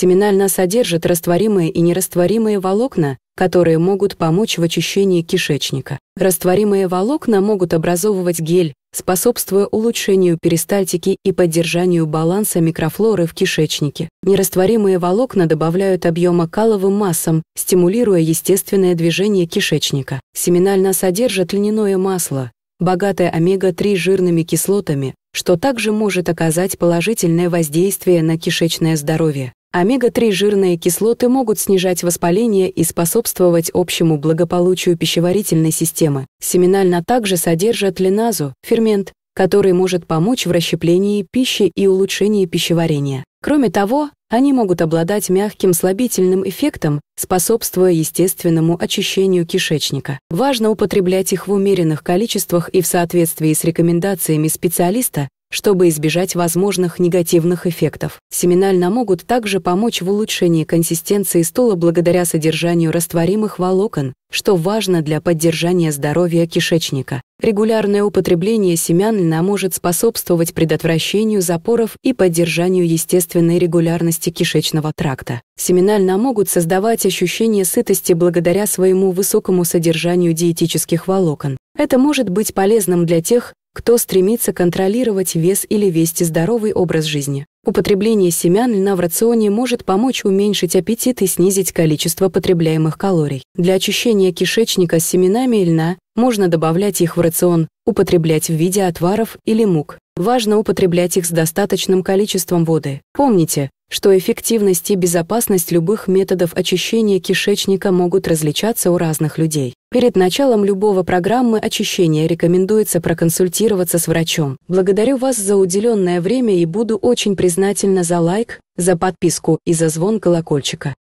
Семенальна содержит растворимые и нерастворимые волокна, которые могут помочь в очищении кишечника. Растворимые волокна могут образовывать гель, способствуя улучшению перистальтики и поддержанию баланса микрофлоры в кишечнике. Нерастворимые волокна добавляют объема каловым массам, стимулируя естественное движение кишечника. Семенально содержит льняное масло, богатое омега-3 жирными кислотами, что также может оказать положительное воздействие на кишечное здоровье. Омега-3 жирные кислоты могут снижать воспаление и способствовать общему благополучию пищеварительной системы. Семенально также содержат линазу, фермент, который может помочь в расщеплении пищи и улучшении пищеварения. Кроме того, они могут обладать мягким слабительным эффектом, способствуя естественному очищению кишечника. Важно употреблять их в умеренных количествах и в соответствии с рекомендациями специалиста чтобы избежать возможных негативных эффектов. Семинально могут также помочь в улучшении консистенции стула благодаря содержанию растворимых волокон, что важно для поддержания здоровья кишечника. Регулярное употребление семян льна может способствовать предотвращению запоров и поддержанию естественной регулярности кишечного тракта. Семена льна могут создавать ощущение сытости благодаря своему высокому содержанию диетических волокон. Это может быть полезным для тех, кто стремится контролировать вес или вести здоровый образ жизни. Употребление семян льна в рационе может помочь уменьшить аппетит и снизить количество потребляемых калорий. Для очищения кишечника с семенами льна можно добавлять их в рацион, употреблять в виде отваров или мук. Важно употреблять их с достаточным количеством воды. Помните, что эффективность и безопасность любых методов очищения кишечника могут различаться у разных людей. Перед началом любого программы очищения рекомендуется проконсультироваться с врачом. Благодарю вас за уделенное время и буду очень признательна за лайк, за подписку и за звон колокольчика.